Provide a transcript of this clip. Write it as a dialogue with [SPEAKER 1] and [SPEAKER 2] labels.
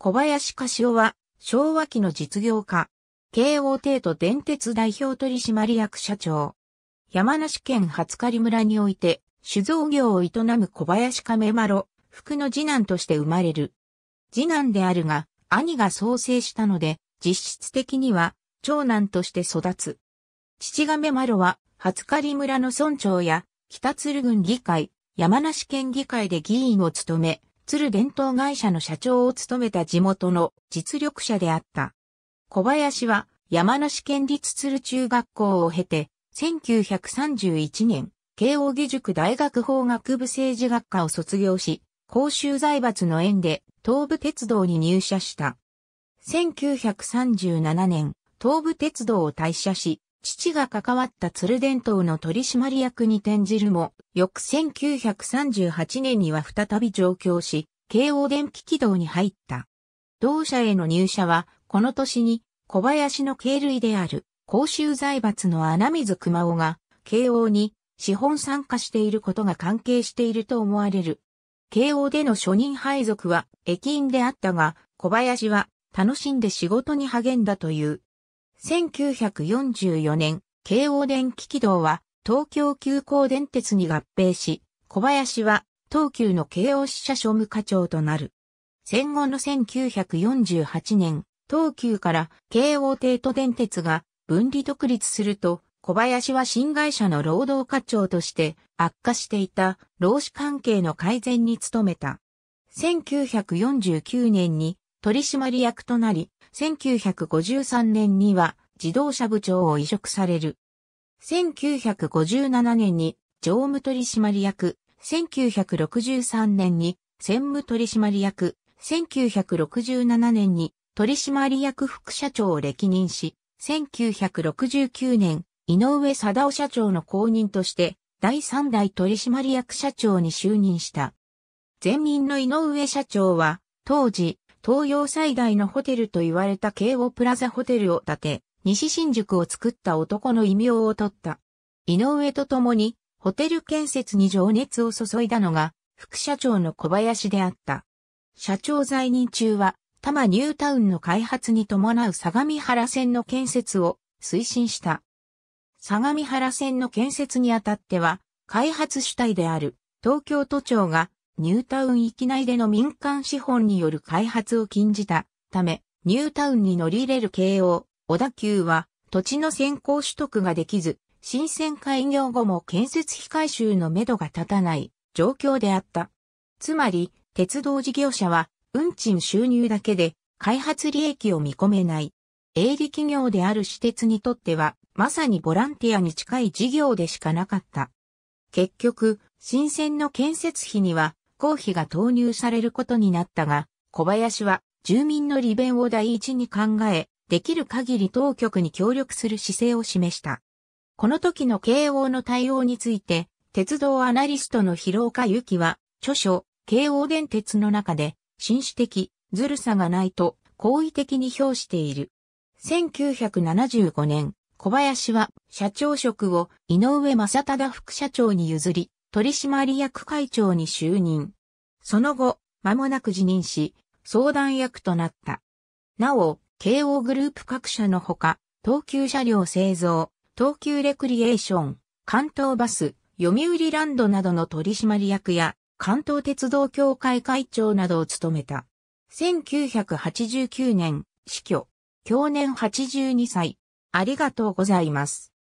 [SPEAKER 1] 小林柏は、昭和期の実業家、京王帝都電鉄代表取締役社長。山梨県初刈村において、酒造業を営む小林亀丸、福の次男として生まれる。次男であるが、兄が創生したので、実質的には、長男として育つ。父亀丸は、初刈村の村長や、北鶴郡議会、山梨県議会で議員を務め、鶴伝統会社の社長を務めた地元の実力者であった。小林は山梨県立鶴中学校を経て、1931年、慶応義塾大学法学部政治学科を卒業し、公衆財閥の縁で東武鉄道に入社した。1937年、東武鉄道を退社し、父が関わった鶴伝統の取締役に転じるも、翌1938年には再び上京し、京王電気軌道に入った。同社への入社は、この年に小林の経類である公衆財閥の穴水熊尾が、慶応に資本参加していることが関係していると思われる。慶応での初任配属は駅員であったが、小林は楽しんで仕事に励んだという。1944年、京王電気軌道は東京急行電鉄に合併し、小林は東急の京王支社庶務課長となる。戦後の1948年、東急から京王帝都電鉄が分離独立すると、小林は新会社の労働課長として悪化していた労使関係の改善に努めた。1949年に取締役となり、1953年には自動車部長を移植される。1957年に常務取締役、1963年に専務取締役、1967年に取締役副社長を歴任し、1969年、井上貞夫社長の後任として、第3代取締役社長に就任した。前任の井上社長は、当時、東洋最大のホテルと言われた京王プラザホテルを建て、西新宿を作った男の異名を取った。井上と共に、ホテル建設に情熱を注いだのが、副社長の小林であった。社長在任中は、多摩ニュータウンの開発に伴う相模原線の建設を推進した。相模原線の建設にあたっては、開発主体である東京都庁がニュータウン域内での民間資本による開発を禁じたため、ニュータウンに乗り入れる慶応、小田急は土地の先行取得ができず、新鮮開業後も建設費回収のめどが立たない状況であった。つまり、鉄道事業者は運賃収入だけで開発利益を見込めない。営利企業である私鉄にとっては、まさにボランティアに近い事業でしかなかった。結局、新鮮の建設費には公費が投入されることになったが、小林は住民の利便を第一に考え、できる限り当局に協力する姿勢を示した。この時の慶応の対応について、鉄道アナリストの広岡由紀は、著書、慶応電鉄の中で、紳士的、ずるさがないと、好意的に評している。1975年、小林は社長職を井上正忠副社長に譲り、取締役会長に就任。その後、間もなく辞任し、相談役となった。なお、慶応グループ各社のほか、東急車両製造、東急レクリエーション、関東バス、読売ランドなどの取締役や、関東鉄道協会会長などを務めた。1989年、死去。去年82歳。ありがとうございます。